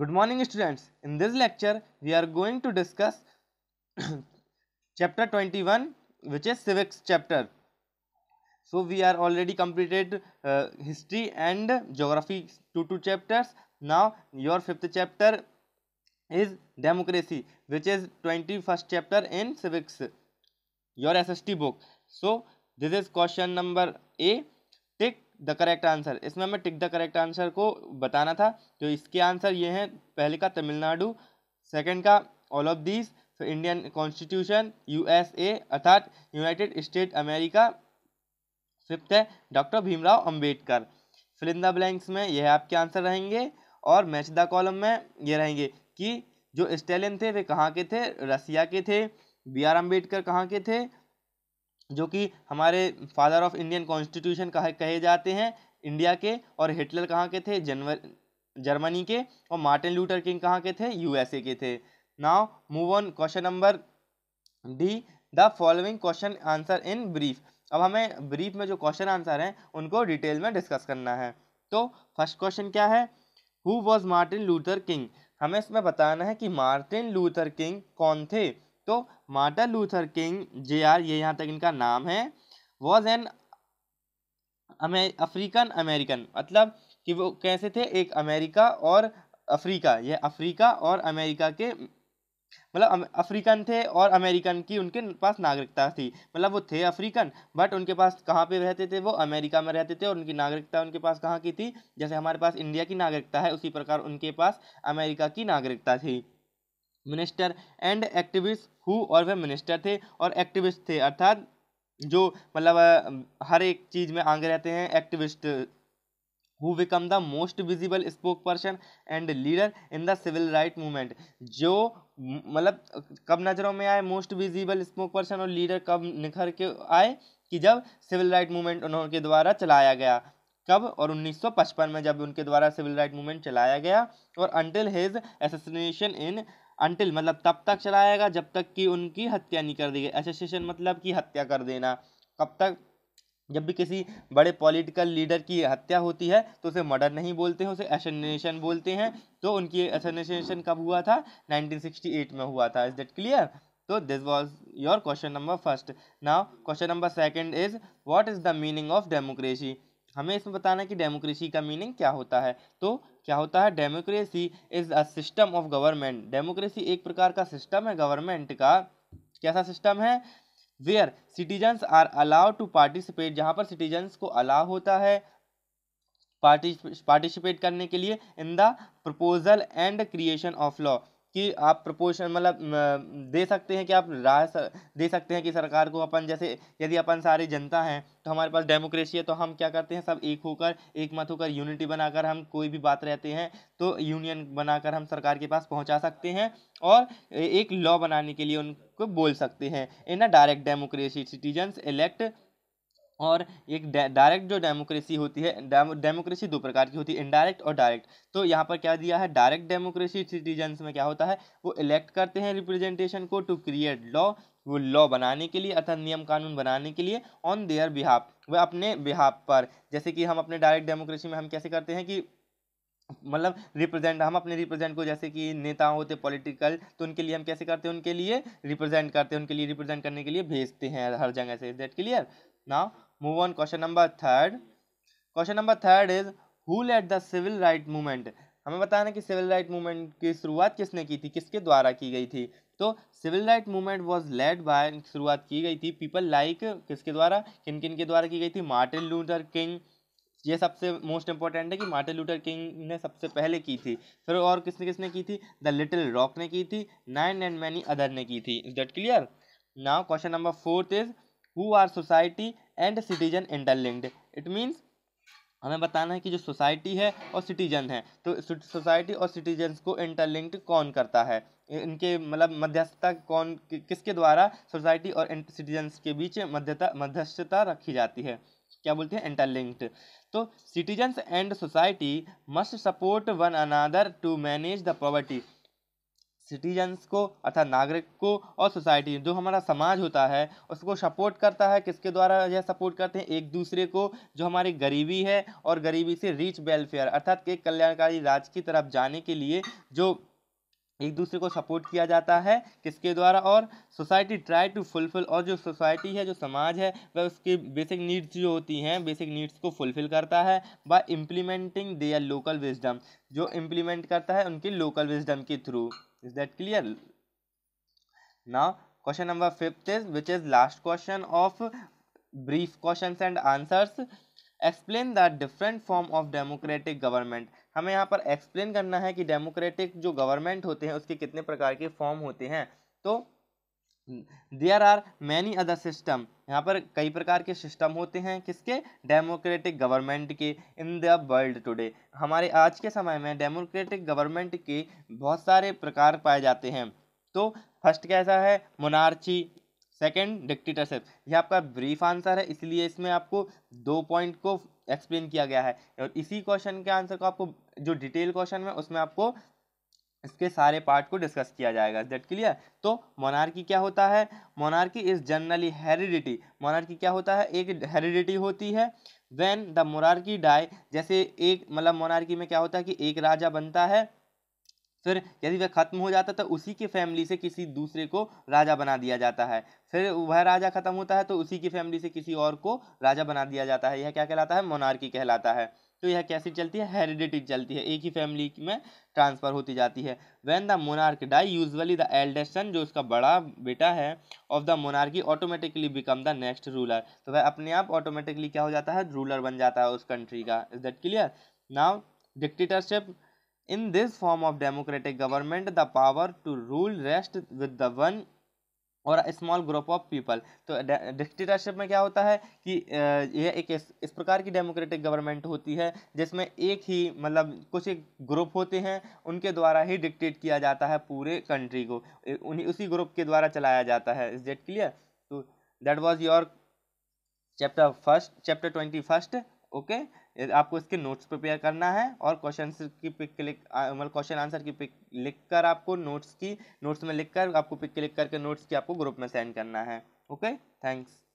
Good morning students. In this lecture we are going to discuss chapter 21 which is civics chapter. So we are already completed uh, history and geography two two chapters. Now your fifth chapter is democracy which is 21st chapter in civics your SST book. So this is question number A. Tick the correct answer इसमें हमें tick the correct answer को बताना था तो इसके answer ये हैं पहले का तमिलनाडु सेकंड का ऑल ऑफ दीज फिर इंडियन कॉन्स्टिट्यूशन यूएसए अर्थात यूनाइटेड स्टेट अमेरिका फिफ्थ है doctor Bhimrao Ambedkar fill in the the blanks में यह आपके आंसर रहेंगे और मैच द कॉलम में ये रहेंगे कि जो स्टेलिन थे वे कहाँ के थे रसिया के थे बी आर अम्बेडकर कहाँ के थे जो कि हमारे फादर ऑफ इंडियन कॉन्स्टिट्यूशन कहा कहे जाते हैं इंडिया के और हिटलर कहाँ के थे जनवर जर्मनी के और मार्टिन लूटर किंग कहाँ के थे यूएसए के थे now move on question number D the following question answer in brief अब हमें ब्रीफ में जो क्वेश्चन आंसर हैं उनको डिटेल में डिस्कस करना है तो फर्स्ट क्वेश्चन क्या है who was Martin Luther King हमें इसमें बताना है कि मार्टिन लूथर किंग कौन थे तो Martin Luther King J R ये यहाँ तक इनका नाम है वॉज एन अफ्रीकन अमेरिकन मतलब कि वो कैसे थे एक अमेरिका और अफ्रीका ये अफ्रीका और अमेरिका के मतलब अफ्रीकन थे और अमेरिकन की उनके पास नागरिकता थी मतलब वो थे अफ्रीकन बट उनके पास कहाँ पे रहते थे वो अमेरिका में रहते थे और उनकी नागरिकता उनके पास कहाँ की थी जैसे हमारे पास इंडिया की नागरिकता है उसी प्रकार उनके पास अमेरिका की नागरिकता थी मिनिस्टर एंड एक्टिविस्ट हु और वे मिनिस्टर थे और एक्टिविस्ट थे अर्थात जो मतलब हर एक चीज़ में आगे रहते हैं activist who become the most visible spoke person and leader in the civil right movement जो मतलब कब नज़रों में आए मोस्ट विजिबल स्पोक पर्सन और लीडर कब निखर के आए कि जब सिविल राइट मूवमेंट उनके द्वारा चलाया गया कब और 1955 में जब उनके द्वारा सिविल राइट मूवमेंट चलाया गया और until his assassination in until मतलब तब तक चलाएगा जब तक कि उनकी हत्या नहीं कर दी गई एसोसिएशन मतलब कि हत्या कर देना कब तक जब भी किसी बड़े पॉलिटिकल लीडर की हत्या होती है तो उसे मर्डर नहीं बोलते हैं उसे एसेसिनेशन बोलते हैं तो उनकी एसेसिनेशन कब हुआ था 1968 में हुआ था इज दैट क्लियर तो this was your question number first now question number second is what is the meaning of democracy हमें इसमें बताना है कि डेमोक्रेसी का मीनिंग क्या होता है तो क्या होता है democracy is a system of government democracy एक प्रकार का सिस्टम है गवर्नमेंट का कैसा सिस्टम है where citizens are allowed to participate जहाँ पर सिटीजन्स को अलाउ होता है पार्टिसिपेट करने के लिए in the proposal and creation of law कि आप प्रपोशन मतलब दे सकते हैं कि आप राय दे सकते हैं कि सरकार को अपन जैसे यदि अपन सारी जनता हैं तो हमारे पास डेमोक्रेसी है तो हम क्या करते हैं सब एक होकर एक मत होकर यूनिटी बनाकर हम कोई भी बात रहते हैं तो यूनियन बनाकर हम सरकार के पास पहुंचा सकते हैं और एक लॉ बनाने के लिए उनको बोल सकते हैं in a direct democracy citizens elect और एक डायरेक्ट जो डेमोक्रेसी होती है डेमोक्रेसी दो प्रकार की होती है इनडायरेक्ट और डायरेक्ट तो यहाँ पर क्या दिया है डायरेक्ट डेमोक्रेसी सिटीजन्स में क्या होता है वो इलेक्ट करते हैं रिप्रेजेंटेशन को टू क्रिएट लॉ वो लॉ बनाने के लिए अर्थात नियम कानून बनाने के लिए ऑन देयर बिहाफ वह अपने बिहाफ पर जैसे कि हम अपने डायरेक्ट डेमोक्रेसी में हम कैसे करते हैं कि मतलब रिप्रेजेंट हम अपने रिप्रेजेंट को जैसे कि नेता होते पॉलिटिकल तो उनके लिए हम कैसे करते हैं उनके लिए रिप्रेजेंट करते हैं उनके लिए रिप्रेजेंट करने के लिए भेजते हैं हर जगह से इज दैट क्लियर ना move on question number third question number third is who let the civil right movement हमें बताना कि सिविल राइट मूवमेंट की शुरुआत किसने की थी किसके द्वारा की गई थी तो civil right movement was led by शुरुआत की गई थी पीपल लाइक like, किसके द्वारा किन किन के द्वारा की गई थी मार्टिन लूथर किंग ये सबसे मोस्ट इंपॉर्टेंट है कि मार्टिन लूथर किंग ने सबसे पहले की थी फिर और किसने किसने की थी द लिटिल रॉक ने की थी नाइन एंड मैनी अदर ने की थी is that clear now question number fourth is who are society and citizen interlinked it means हमें बताना है कि जो सोसाइटी है और सिटीजन है तो सोसाइटी और सिटीजन्स को इंटरलिंक्ड कौन करता है इनके मतलब मध्यस्थता कौन कि, किसके द्वारा सोसाइटी और सिटीजन्स के बीच मध्यता मध्यस्थता रखी जाती है क्या बोलते हैं इंटरलिंक्ड तो citizens and society must support one another to manage the poverty citizens को अर्थात नागरिक को और सोसाइटी जो हमारा समाज होता है उसको सपोर्ट करता है किसके द्वारा यह सपोर्ट करते हैं एक दूसरे को जो हमारी गरीबी है और गरीबी से रीच वेलफेयर अर्थात एक कल्याणकारी राज्य की तरफ जाने के लिए जो एक दूसरे को सपोर्ट किया जाता है किसके द्वारा और सोसाइटी ट्राई टू फुलफिल और जो सोसाइटी है जो समाज है वह उसके बेसिक नीड्स जो होती हैं बेसिक नीड्स को फुलफिल करता है by implementing their local wisdom जो इम्प्लीमेंट करता है उनके लोकल विजडम के through is that clear now question number fifth is which is last question of brief questions and answers explain the different form of democratic government हमें यहाँ पर explain करना है कि डेमोक्रेटिक जो गवर्नमेंट होते हैं उसके कितने प्रकार के फॉर्म होते हैं तो there are many other system यहाँ पर कई प्रकार के सिस्टम होते हैं किसके डेमोक्रेटिक गवर्नमेंट के इन द वर्ल्ड टुडे हमारे आज के समय में डेमोक्रेटिक गवर्नमेंट के बहुत सारे प्रकार पाए जाते हैं तो फर्स्ट कैसा है मोनार्ची सेकंड डिक्टेटरशिप यह आपका ब्रीफ आंसर है इसलिए इसमें आपको दो पॉइंट को एक्सप्लेन किया गया है और इसी क्वेश्चन के आंसर को आपको जो डिटेल क्वेश्चन में उसमें आपको इसके सारे पार्ट को डिस्कस किया जाएगा डेट क्लियर तो मोनार्की क्या होता है monarchy is generally heredity monarchy क्या होता है एक हेरिडिटी होती है वैन द मोनार्की डाई जैसे एक मतलब मोनार्की में क्या होता है कि एक राजा बनता है फिर यदि वह खत्म हो जाता है तो उसी की फैमिली से किसी दूसरे को राजा बना दिया जाता है फिर वह राजा खत्म होता है तो उसी की फैमिली से किसी और को राजा बना दिया जाता है यह क्या कहलाता है मोनार्की कहलाता है तो यह कैसी चलती है हेरिडिटी चलती है एक ही फैमिली में ट्रांसफ़र होती जाती है when the monarch die usually the eldest son जो उसका बड़ा बेटा है of the monarchy automatically become the next ruler तो वह अपने आप ऑटोमेटिकली क्या हो जाता है रूलर बन जाता है उस कंट्री का is that clear now dictatorship in this form of democratic government the power to rule rest with the one और स्मॉल ग्रुप ऑफ पीपल तो डिक्टेटरशिप में क्या होता है कि यह एक इस, इस प्रकार की डेमोक्रेटिक गवर्नमेंट होती है जिसमें एक ही मतलब कुछ एक ग्रुप होते हैं उनके द्वारा ही डिक्टेट किया जाता है पूरे कंट्री को उन्हीं उसी ग्रुप के द्वारा चलाया जाता है इज डेट क्लियर तो that was your chapter first chapter twenty first okay आपको इसके नोट्स प्रिपेयर करना है और क्वेश्चन की पिक क्लिक मतलब क्वेश्चन आंसर की पिक लिख कर आपको नोट्स की नोट्स में लिख कर आपको पिक क्लिक करके नोट्स की आपको ग्रुप में सेंड करना है ओके थैंक्स